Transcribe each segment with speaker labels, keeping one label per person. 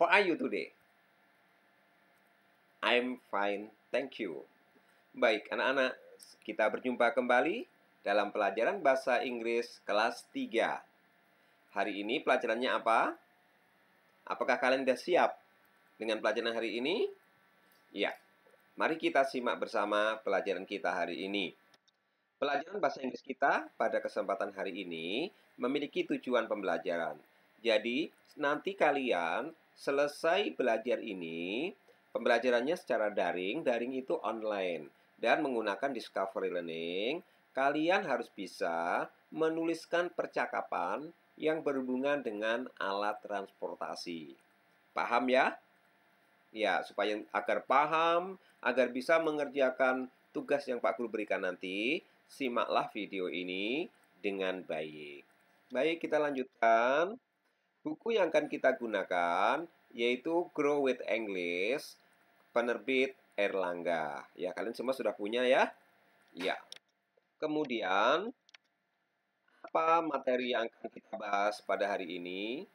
Speaker 1: How are you today? I'm fine, thank you. Baik, anak-anak, kita berjumpa kembali dalam pelajaran bahasa Inggris kelas 3. Hari ini pelajarannya apa? Apakah kalian sudah siap dengan pelajaran hari ini? Ya, mari kita simak bersama pelajaran kita hari ini. Pelajaran bahasa Inggris kita pada kesempatan hari ini memiliki tujuan pembelajaran. Jadi, nanti kalian Selesai belajar ini, pembelajarannya secara daring, daring itu online, dan menggunakan Discovery Learning, kalian harus bisa menuliskan percakapan yang berhubungan dengan alat transportasi. Paham ya? Ya, supaya agar paham, agar bisa mengerjakan tugas yang Pak Guru berikan nanti, simaklah video ini dengan baik. Baik, kita lanjutkan. Buku yang akan kita gunakan yaitu Grow with English penerbit Erlangga. Ya, kalian semua sudah punya ya? Ya. Kemudian apa materi yang akan kita bahas pada hari ini?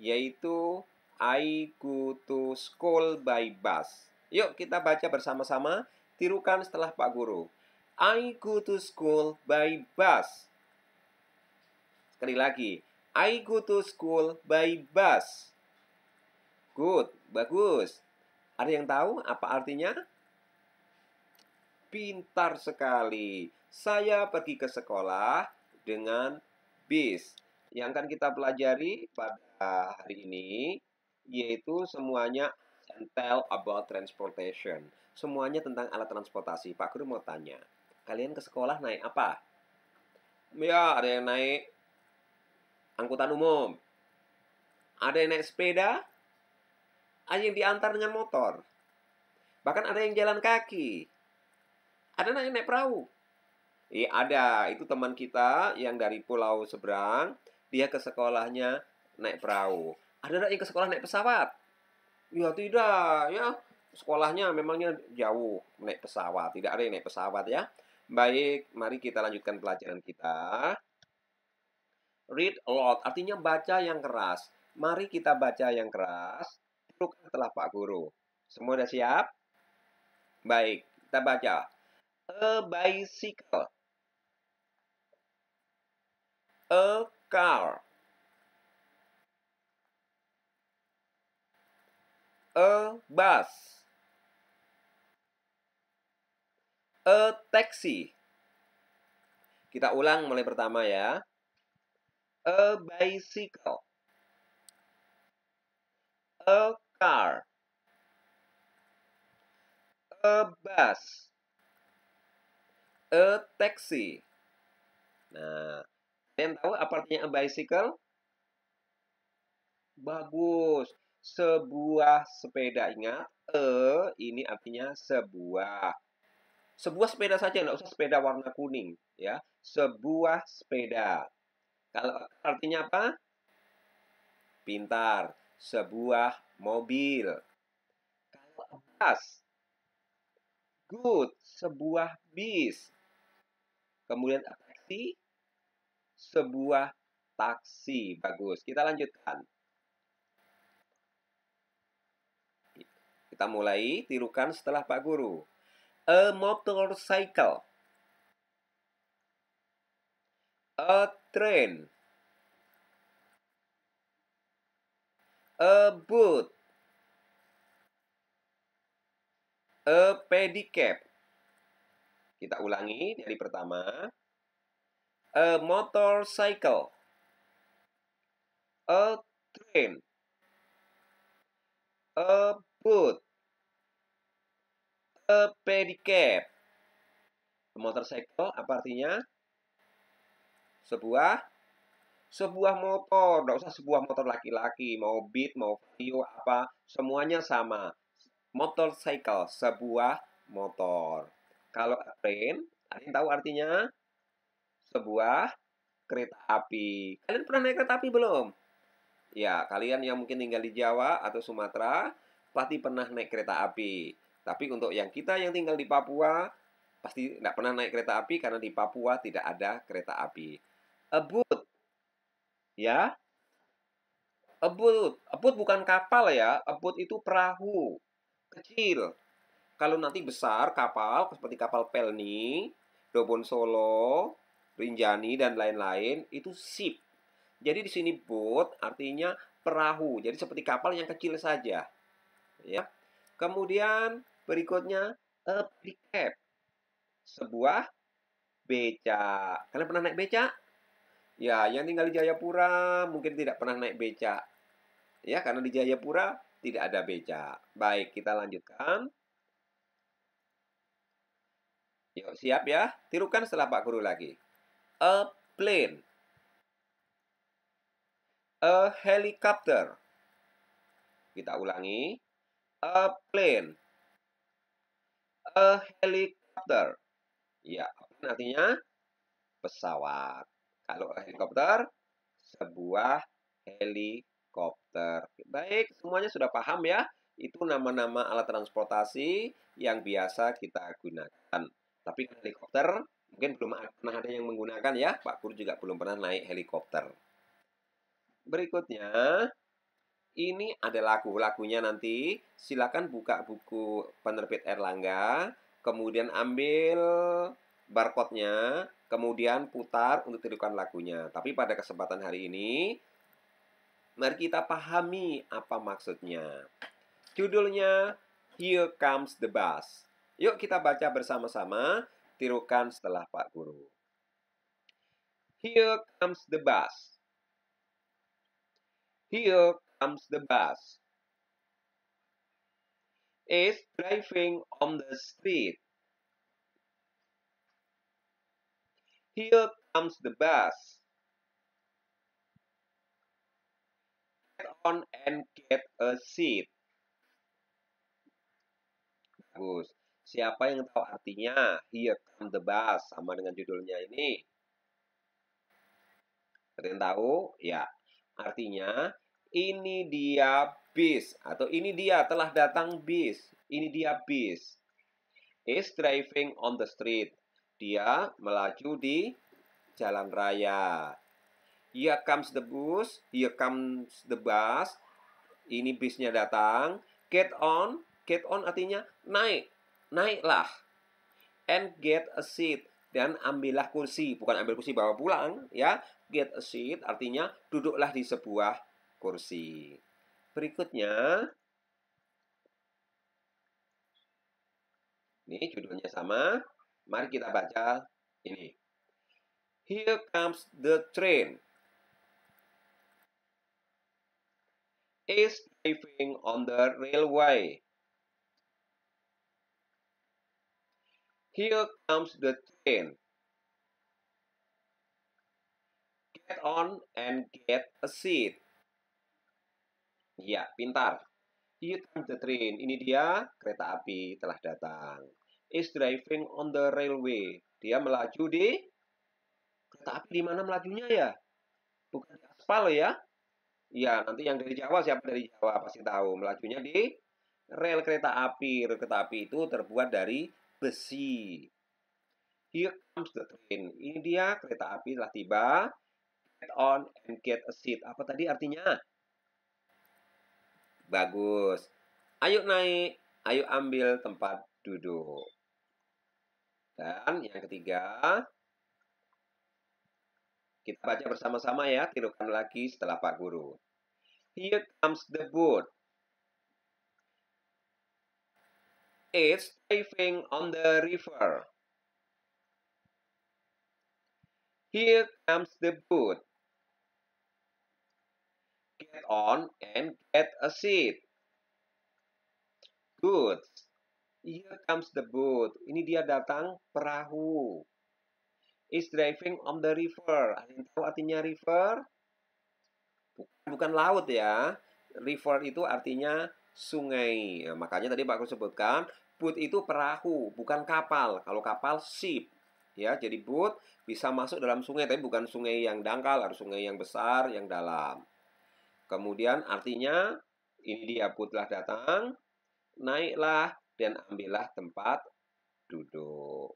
Speaker 1: Yaitu I go to school by bus. Yuk kita baca bersama-sama, tirukan setelah Pak Guru. I go to school by bus. Sekali lagi, I go to school by bus. Good, bagus. Ada yang tahu apa artinya? Pintar sekali. Saya pergi ke sekolah dengan bis. Yang akan kita pelajari pada hari ini yaitu semuanya and tell about transportation. Semuanya tentang alat transportasi. Pak Guru mau tanya, kalian ke sekolah naik apa? Ya, ada yang naik angkutan umum. Ada yang naik sepeda, ada yang diantar dengan motor. Bahkan ada yang jalan kaki. Ada yang naik perahu. iya ada, itu teman kita yang dari pulau seberang, dia ke sekolahnya naik perahu. Ada yang ke sekolah naik pesawat. Ya tidak, ya sekolahnya memangnya jauh naik pesawat. Tidak ada yang naik pesawat ya. Baik, mari kita lanjutkan pelajaran kita. Read a lot, artinya baca yang keras. Mari kita baca yang keras. Bukan Pak guru. Semua sudah siap? Baik, kita baca. A bicycle. A car. A bus. A taxi. Kita ulang mulai pertama ya a bicycle a car a bus a taxi nah kalian tahu apa artinya a bicycle bagus sebuah sepeda ingat e ini artinya sebuah sebuah sepeda saja nggak usah sepeda warna kuning ya sebuah sepeda kalau artinya apa? Pintar, sebuah mobil. Kalau atas good, sebuah bis. Kemudian taksi, sebuah taksi. Bagus, kita lanjutkan. Kita mulai tirukan setelah Pak Guru. A motorcycle. A train. A boot. A pedicab. Kita ulangi dari pertama. A motorcycle. A train. A boot. A pedicab. Motorcycle apa artinya? sebuah sebuah motor, nggak usah sebuah motor laki-laki, mau Beat, mau Vario, apa, semuanya sama. Motorcycle, sebuah motor. Kalau train, ada tahu artinya? Sebuah kereta api. Kalian pernah naik kereta api belum? Ya, kalian yang mungkin tinggal di Jawa atau Sumatera, pasti pernah naik kereta api. Tapi untuk yang kita yang tinggal di Papua, pasti nggak pernah naik kereta api karena di Papua tidak ada kereta api a Ya. A boat. bukan kapal ya. A itu perahu. Kecil. Kalau nanti besar kapal, seperti kapal Pelni, Dobon Solo, Rinjani, dan lain-lain, itu ship. Jadi di sini boat artinya perahu. Jadi seperti kapal yang kecil saja. Ya. Kemudian berikutnya a pickup. Sebuah beca. Kalian pernah naik beca? Ya, yang tinggal di Jayapura mungkin tidak pernah naik becak. Ya, karena di Jayapura tidak ada becak. Baik, kita lanjutkan. Yuk, siap ya. Tirukan setelah Pak Guru lagi. A plane. A helicopter. Kita ulangi. A plane. A helicopter. Ya, artinya pesawat. Kalau helikopter, sebuah helikopter. Baik, semuanya sudah paham ya. Itu nama-nama alat transportasi yang biasa kita gunakan. Tapi kan helikopter mungkin belum pernah ada yang menggunakan ya. Pak Pur juga belum pernah naik helikopter. Berikutnya, ini ada lagu. Lagunya nanti silakan buka buku penerbit Erlangga, kemudian ambil barcode-nya, kemudian putar untuk tirukan lagunya. Tapi pada kesempatan hari ini, mari kita pahami apa maksudnya. Judulnya Here Comes the Bus. Yuk kita baca bersama-sama, tirukan setelah Pak Guru. Here comes the bus. Here comes the bus. Is driving on the street. Here comes the bus. Get on and get a seat. Bagus. Siapa yang tahu artinya? Here comes the bus sama dengan judulnya ini. Kalian tahu? Ya. Artinya ini dia bis atau ini dia telah datang bis. Ini dia bis. Is driving on the street. Dia melaju di jalan raya. Here comes the bus, here comes the bus. Ini bisnya datang. Get on, get on artinya naik, naiklah. And get a seat dan ambillah kursi, bukan ambil kursi bawa pulang ya. Get a seat artinya duduklah di sebuah kursi. Berikutnya ini judulnya sama. Mari kita baca ini. Here comes the train. Is driving on the railway. Here comes the train. Get on and get a seat. Ya, pintar. Here comes the train. Ini dia kereta api telah datang is driving on the railway. Dia melaju di kereta api di mana melajunya ya? Bukan di aspal ya. Ya, nanti yang dari Jawa siapa dari Jawa pasti tahu. Melajunya di rel kereta api. Rel kereta api itu terbuat dari besi. Here comes the train. Ini dia kereta api telah tiba. Get on and get a seat. Apa tadi artinya? Bagus. Ayo naik, ayo ambil tempat duduk. Dan yang ketiga, kita baca bersama-sama ya, tirukan lagi setelah Pak Guru. Here comes the boat. It's diving on the river. Here comes the boat. Get on and get a seat. Good. Here comes the boat. Ini dia datang perahu. Is driving on the river. Ada tahu artinya river? Bukan, laut ya. River itu artinya sungai. Nah, makanya tadi Pak sebutkan boat itu perahu, bukan kapal. Kalau kapal ship, ya jadi boat bisa masuk dalam sungai tapi bukan sungai yang dangkal harus sungai yang besar yang dalam kemudian artinya ini dia boot datang naiklah kemudian ambillah tempat duduk.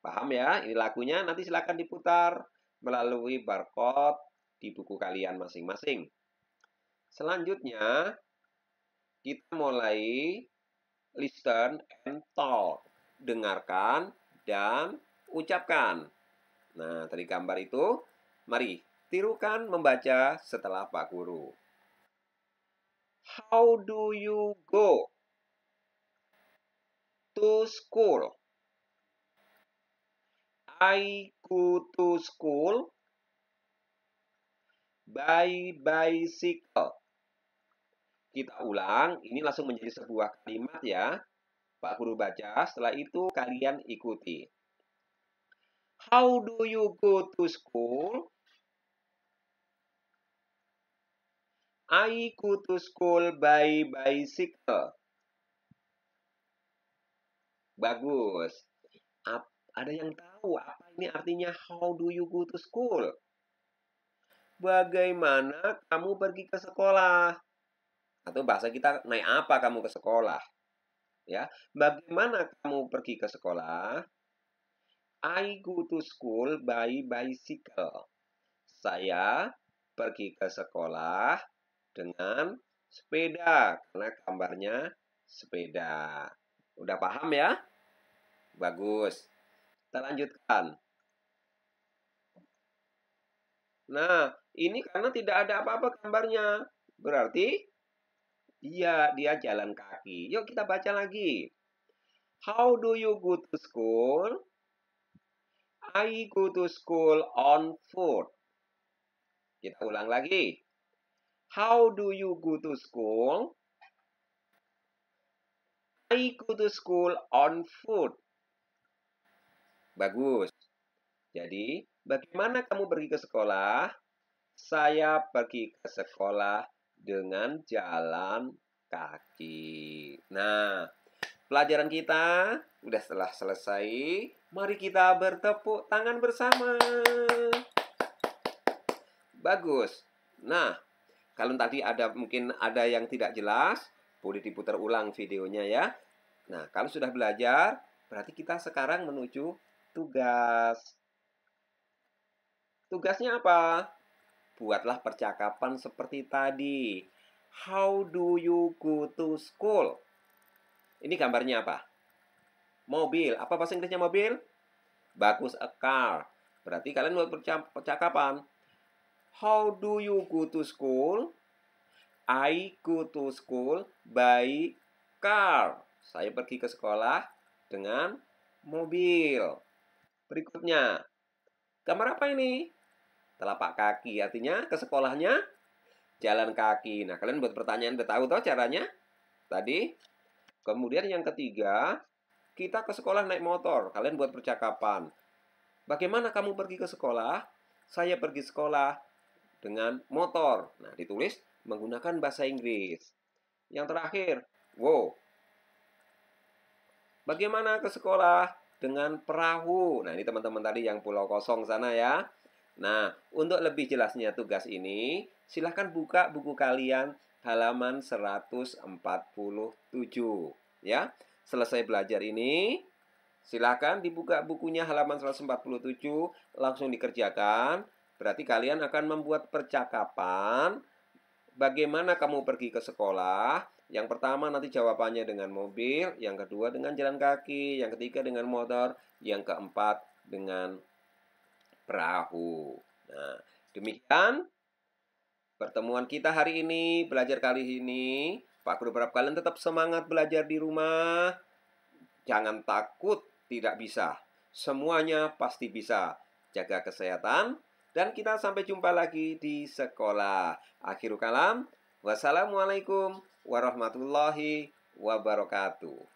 Speaker 1: Paham ya? Ini lagunya nanti silakan diputar melalui barcode di buku kalian masing-masing. Selanjutnya, kita mulai listen and talk. Dengarkan dan ucapkan. Nah, dari gambar itu, mari tirukan membaca setelah Pak Guru. How do you go? to school. I go to school by bicycle. Kita ulang, ini langsung menjadi sebuah kalimat ya. Pak Guru baca, setelah itu kalian ikuti. How do you go to school? I go to school by bicycle. Bagus. Ap, ada yang tahu apa ini artinya how do you go to school? Bagaimana kamu pergi ke sekolah? Atau bahasa kita naik apa kamu ke sekolah? Ya, bagaimana kamu pergi ke sekolah? I go to school by bicycle. Saya pergi ke sekolah dengan sepeda karena gambarnya sepeda. Udah paham ya? Bagus. Kita lanjutkan. Nah, ini karena tidak ada apa-apa gambarnya. Berarti dia dia jalan kaki. Yuk kita baca lagi. How do you go to school? I go to school on foot. Kita ulang lagi. How do you go to school? I go to school on foot. Bagus. Jadi, bagaimana kamu pergi ke sekolah? Saya pergi ke sekolah dengan jalan kaki. Nah, pelajaran kita sudah setelah selesai. Mari kita bertepuk tangan bersama. Bagus. Nah, kalau tadi ada mungkin ada yang tidak jelas, boleh diputar ulang videonya ya. Nah, kalau sudah belajar, berarti kita sekarang menuju tugas. Tugasnya apa? Buatlah percakapan seperti tadi. How do you go to school? Ini gambarnya apa? Mobil. Apa bahasa Inggrisnya mobil? Bagus, a car. Berarti kalian buat percakapan. How do you go to school? I go to school by car. Saya pergi ke sekolah dengan mobil. Berikutnya, gambar apa ini? Telapak kaki, artinya ke sekolahnya jalan kaki. Nah, kalian buat pertanyaan udah tahu toh caranya? Tadi. Kemudian yang ketiga, kita ke sekolah naik motor. Kalian buat percakapan. Bagaimana kamu pergi ke sekolah? Saya pergi sekolah dengan motor. Nah, ditulis menggunakan bahasa Inggris. Yang terakhir, wow. Bagaimana ke sekolah dengan perahu? Nah, ini teman-teman tadi yang pulau kosong sana ya. Nah, untuk lebih jelasnya tugas ini, silahkan buka buku kalian halaman 147 ya. Selesai belajar ini, silahkan dibuka bukunya halaman 147, langsung dikerjakan. Berarti kalian akan membuat percakapan bagaimana kamu pergi ke sekolah? Yang pertama nanti jawabannya dengan mobil, yang kedua dengan jalan kaki, yang ketiga dengan motor, yang keempat dengan perahu. Nah, demikian pertemuan kita hari ini, belajar kali ini. Pak Guru berharap kalian tetap semangat belajar di rumah. Jangan takut tidak bisa. Semuanya pasti bisa. Jaga kesehatan, dan kita sampai jumpa lagi di sekolah. Akhirul kalam. Wassalamualaikum warahmatullahi wabarakatuh.